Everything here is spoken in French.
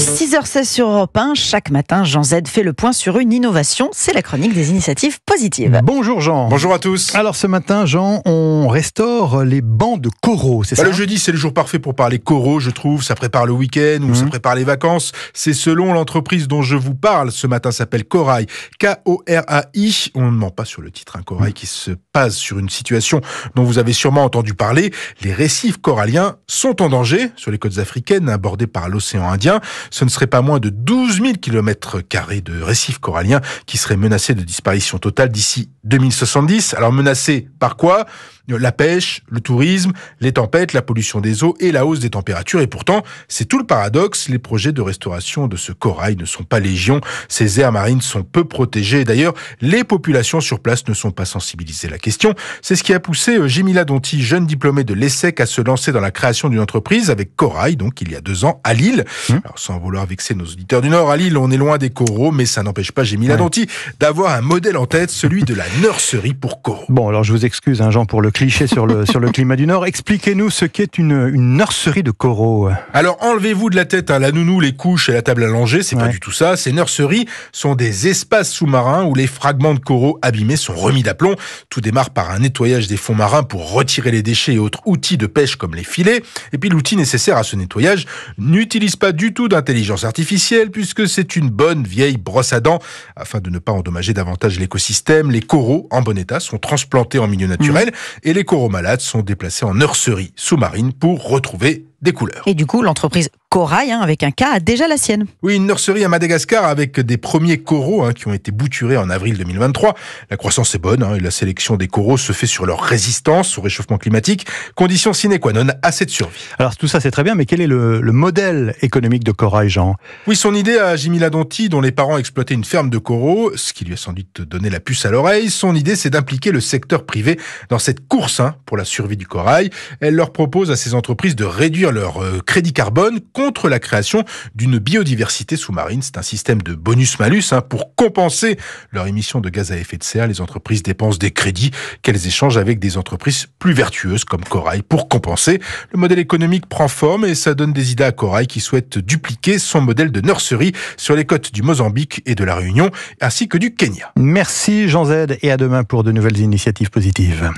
6h16 sur Europe 1, chaque matin, Jean Z fait le point sur une innovation. C'est la chronique des initiatives positives. Bonjour Jean. Bonjour à tous. Alors ce matin, Jean, on restaure les bancs de coraux, c'est bah, ça Le jeudi, c'est le jour parfait pour parler coraux, je trouve. Ça prépare le week-end ou ça mhm. prépare les vacances. C'est selon l'entreprise dont je vous parle. Ce matin s'appelle Corail. K-O-R-A-I. On ne ment pas sur le titre. Un hein, corail qui se passe sur une situation dont vous avez sûrement entendu parler. Les récifs coralliens sont en danger sur les côtes africaines abordées par l'océan Indien ce ne serait pas moins de 12 000 km carrés de récifs coralliens qui seraient menacés de disparition totale d'ici 2070. Alors menacés par quoi la pêche, le tourisme, les tempêtes, la pollution des eaux et la hausse des températures. Et pourtant, c'est tout le paradoxe, les projets de restauration de ce corail ne sont pas légion, ces aires marines sont peu protégées. D'ailleurs, les populations sur place ne sont pas sensibilisées à la question. C'est ce qui a poussé euh, Jemila Donti, jeune diplômé de l'ESSEC, à se lancer dans la création d'une entreprise avec corail, donc il y a deux ans, à Lille. Mmh. sans vouloir vexer nos auditeurs du Nord, à Lille, on est loin des coraux, mais ça n'empêche pas Jemila ouais. d'avoir un modèle en tête, celui de la nurserie pour coraux. Bon, alors je vous excuse, hein, Jean, pour le Cliché sur le, sur le climat du Nord. Expliquez-nous ce qu'est une, nurserie de coraux. Alors, enlevez-vous de la tête à la nounou, les couches et la table à langer, c'est pas du tout ça. Ces nurseries sont des espaces sous-marins où les fragments de coraux abîmés sont remis d'aplomb. Tout démarre par un nettoyage des fonds marins pour retirer les déchets et autres outils de pêche comme les filets. Et puis, l'outil nécessaire à ce nettoyage n'utilise pas du tout d'intelligence artificielle puisque c'est une bonne vieille brosse à dents afin de ne pas endommager davantage l'écosystème. Les coraux en bon état sont transplantés en milieu naturel mmh. et et les coraux malades sont déplacés en nurserie sous-marine pour retrouver des couleurs. Et du coup, l'entreprise corail, hein, avec un cas, a déjà la sienne. Oui, une nurserie à Madagascar avec des premiers coraux hein, qui ont été bouturés en avril 2023. La croissance est bonne hein, et la sélection des coraux se fait sur leur résistance au réchauffement climatique, condition sine qua non à cette survie. Alors tout ça c'est très bien, mais quel est le, modèle économique de corail, Jean Oui, son idée à Jimmy Ladonti, dont les parents exploitaient une ferme de coraux, ce qui lui a sans doute donné la puce à l'oreille, son idée c'est d'impliquer le secteur privé dans cette course pour la survie du corail. Elle leur propose à ces entreprises de réduire leur euh, crédit carbone contre la création d'une biodiversité sous-marine. C'est un système de bonus-malus hein, pour compenser leur émission de gaz à effet de serre. Les entreprises dépensent des crédits qu'elles échangent avec des entreprises plus vertueuses comme Corail pour compenser. Le modèle économique prend forme et ça donne des idées à Corail qui souhaite dupliquer son modèle de nurserie sur les côtes du Mozambique et de la Réunion ainsi que du Kenya. Merci Jean Z et à demain pour de nouvelles initiatives positives.